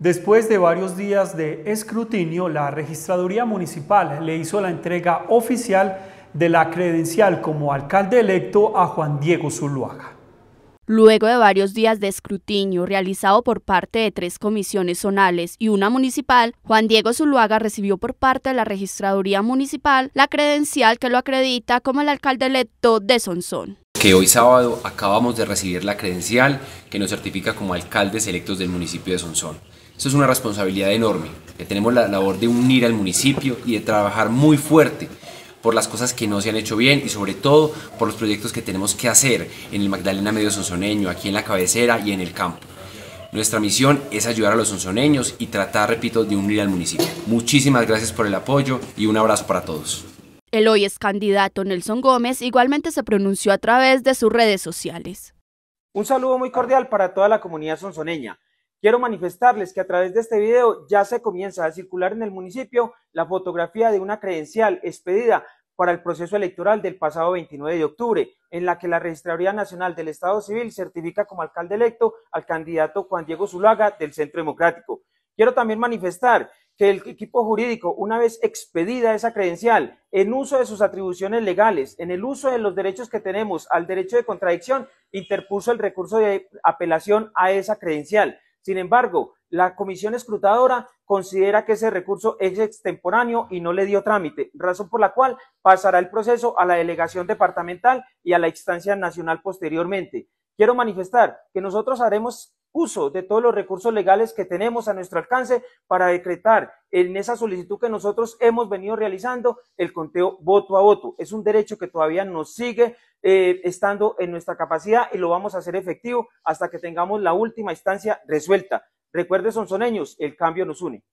Después de varios días de escrutinio, la Registraduría Municipal le hizo la entrega oficial de la credencial como alcalde electo a Juan Diego Zuluaga. Luego de varios días de escrutinio realizado por parte de tres comisiones zonales y una municipal, Juan Diego Zuluaga recibió por parte de la Registraduría Municipal la credencial que lo acredita como el alcalde electo de Sonsón. Que hoy sábado acabamos de recibir la credencial que nos certifica como alcaldes electos del municipio de Sonsón. Eso es una responsabilidad enorme. Que tenemos la labor de unir al municipio y de trabajar muy fuerte por las cosas que no se han hecho bien y sobre todo por los proyectos que tenemos que hacer en el Magdalena Medio Sonsoneño, aquí en la cabecera y en el campo. Nuestra misión es ayudar a los sonzoneños y tratar, repito, de unir al municipio. Muchísimas gracias por el apoyo y un abrazo para todos. El hoy es candidato Nelson Gómez igualmente se pronunció a través de sus redes sociales. Un saludo muy cordial para toda la comunidad sonsoneña. Quiero manifestarles que a través de este video ya se comienza a circular en el municipio la fotografía de una credencial expedida para el proceso electoral del pasado 29 de octubre, en la que la Registraduría Nacional del Estado Civil certifica como alcalde electo al candidato Juan Diego Zulaga del Centro Democrático. Quiero también manifestar que el equipo jurídico, una vez expedida esa credencial, en uso de sus atribuciones legales, en el uso de los derechos que tenemos al derecho de contradicción, interpuso el recurso de apelación a esa credencial. Sin embargo, la comisión escrutadora considera que ese recurso es extemporáneo y no le dio trámite, razón por la cual pasará el proceso a la delegación departamental y a la instancia nacional posteriormente. Quiero manifestar que nosotros haremos uso de todos los recursos legales que tenemos a nuestro alcance para decretar en esa solicitud que nosotros hemos venido realizando el conteo voto a voto. Es un derecho que todavía nos sigue eh, estando en nuestra capacidad y lo vamos a hacer efectivo hasta que tengamos la última instancia resuelta. Recuerde, sonsoneños, el cambio nos une.